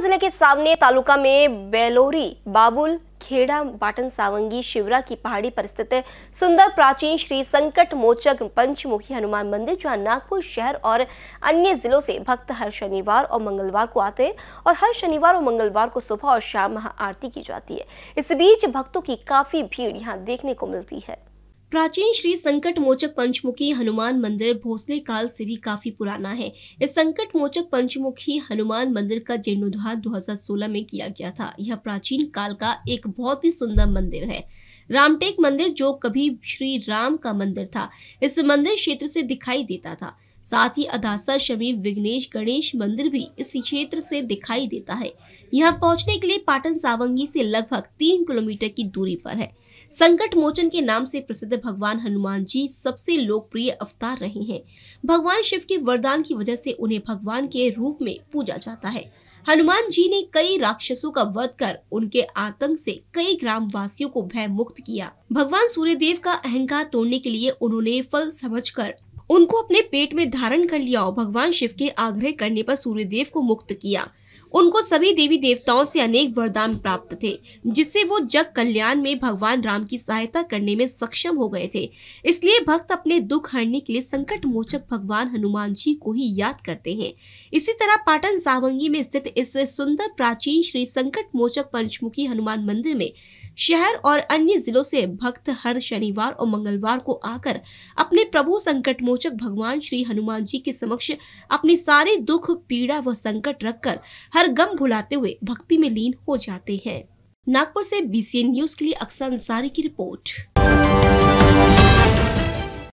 जिले के सावने तालुका में बेलोरी बाबुल खेड़ा बाटन सावंगी शिवरा की पहाड़ी पर स्थित सुंदर प्राचीन श्री संकट मोचक पंचमुखी हनुमान मंदिर जहां नागपुर शहर और अन्य जिलों से भक्त हर शनिवार और मंगलवार को आते हैं और हर शनिवार और मंगलवार को सुबह और शाम महाआरती की जाती है इस बीच भक्तों की काफी भीड़ यहाँ देखने को मिलती है प्राचीन श्री संकट मोचक पंचमुखी हनुमान मंदिर भोसले काल से भी काफी पुराना है इस संकट मोचक पंचमुखी हनुमान मंदिर का जीर्णोद्वार 2016 में किया गया था यह प्राचीन काल का एक बहुत ही सुंदर मंदिर है रामटेक मंदिर जो कभी श्री राम का मंदिर था इस मंदिर क्षेत्र से दिखाई देता था साथ ही अदासा शमी विघ्नेश गणेश मंदिर भी इस क्षेत्र से दिखाई देता है यहाँ पहुंचने के लिए पाटन सावंगी से लगभग तीन किलोमीटर की दूरी पर है संकट मोचन के नाम से प्रसिद्ध भगवान हनुमान जी सबसे लोकप्रिय अवतार रहे हैं भगवान शिव के वरदान की वजह से उन्हें भगवान के रूप में पूजा जाता है हनुमान जी ने कई राक्षसों का वध कर उनके आतंक से कई ग्राम वासियों को भय मुक्त किया भगवान सूर्य देव का अहंकार तोड़ने के लिए उन्होंने फल समझकर उनको अपने पेट में धारण कर लिया और भगवान शिव के आग्रह करने पर देव को मुक्त किया उनको सभी देवी देवताओं से अनेक वरदान प्राप्त थे जिससे वो जग कल्याण में भगवान राम की सहायता करने में सक्षम हो गए थे इसलिए भक्त अपने दुख हरने के लिए संकट मोचक भगवान हनुमान जी को ही याद करते हैं इसी तरह पाटन सावंगी में स्थित इस सुंदर प्राचीन श्री संकट मोचक पंचमुखी हनुमान मंदिर में शहर और अन्य जिलों से भक्त हर शनिवार और मंगलवार को आकर अपने प्रभु संकट मोचक भगवान श्री हनुमान जी के समक्ष अपने सारे दुख पीड़ा व संकट रखकर हर गम भुलाते हुए भक्ति में लीन हो जाते हैं नागपुर से बीसीएन न्यूज के लिए अक्सर अंसारी की रिपोर्ट